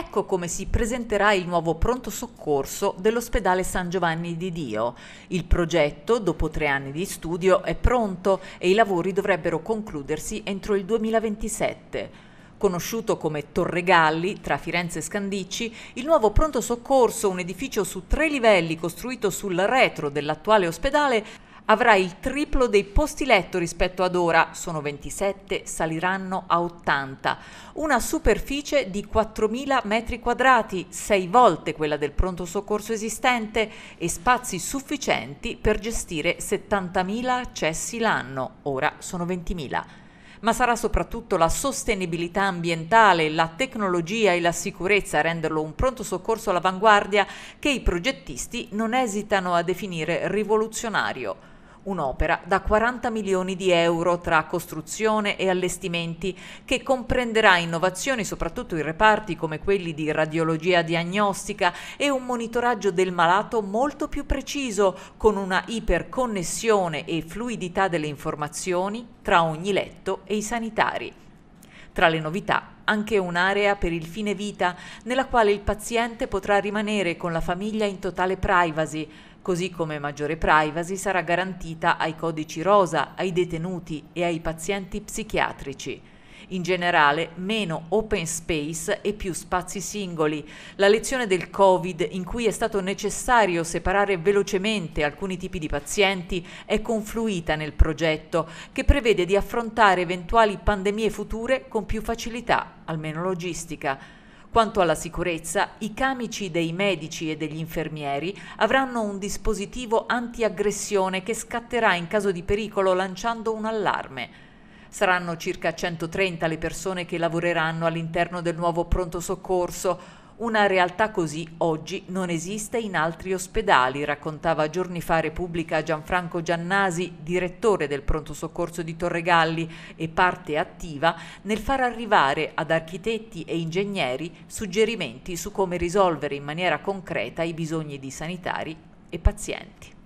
Ecco come si presenterà il nuovo pronto soccorso dell'ospedale San Giovanni di Dio. Il progetto, dopo tre anni di studio, è pronto e i lavori dovrebbero concludersi entro il 2027. Conosciuto come Torre Galli, tra Firenze e Scandicci, il nuovo pronto soccorso, un edificio su tre livelli costruito sul retro dell'attuale ospedale, avrà il triplo dei posti letto rispetto ad ora, sono 27, saliranno a 80. Una superficie di 4.000 metri quadrati, 6 volte quella del pronto soccorso esistente e spazi sufficienti per gestire 70.000 accessi l'anno, ora sono 20.000 ma sarà soprattutto la sostenibilità ambientale, la tecnologia e la sicurezza a renderlo un pronto soccorso all'avanguardia che i progettisti non esitano a definire rivoluzionario un'opera da 40 milioni di euro tra costruzione e allestimenti che comprenderà innovazioni soprattutto in reparti come quelli di radiologia diagnostica e un monitoraggio del malato molto più preciso con una iperconnessione e fluidità delle informazioni tra ogni letto e i sanitari. Tra le novità anche un'area per il fine vita nella quale il paziente potrà rimanere con la famiglia in totale privacy, così come maggiore privacy sarà garantita ai codici rosa, ai detenuti e ai pazienti psichiatrici. In generale, meno open space e più spazi singoli. La lezione del Covid, in cui è stato necessario separare velocemente alcuni tipi di pazienti, è confluita nel progetto, che prevede di affrontare eventuali pandemie future con più facilità, almeno logistica. Quanto alla sicurezza, i camici dei medici e degli infermieri avranno un dispositivo antiaggressione che scatterà in caso di pericolo lanciando un allarme. Saranno circa 130 le persone che lavoreranno all'interno del nuovo pronto soccorso, una realtà così oggi non esiste in altri ospedali, raccontava giorni fa Repubblica Gianfranco Giannasi, direttore del pronto soccorso di Torregalli e parte attiva nel far arrivare ad architetti e ingegneri suggerimenti su come risolvere in maniera concreta i bisogni di sanitari e pazienti.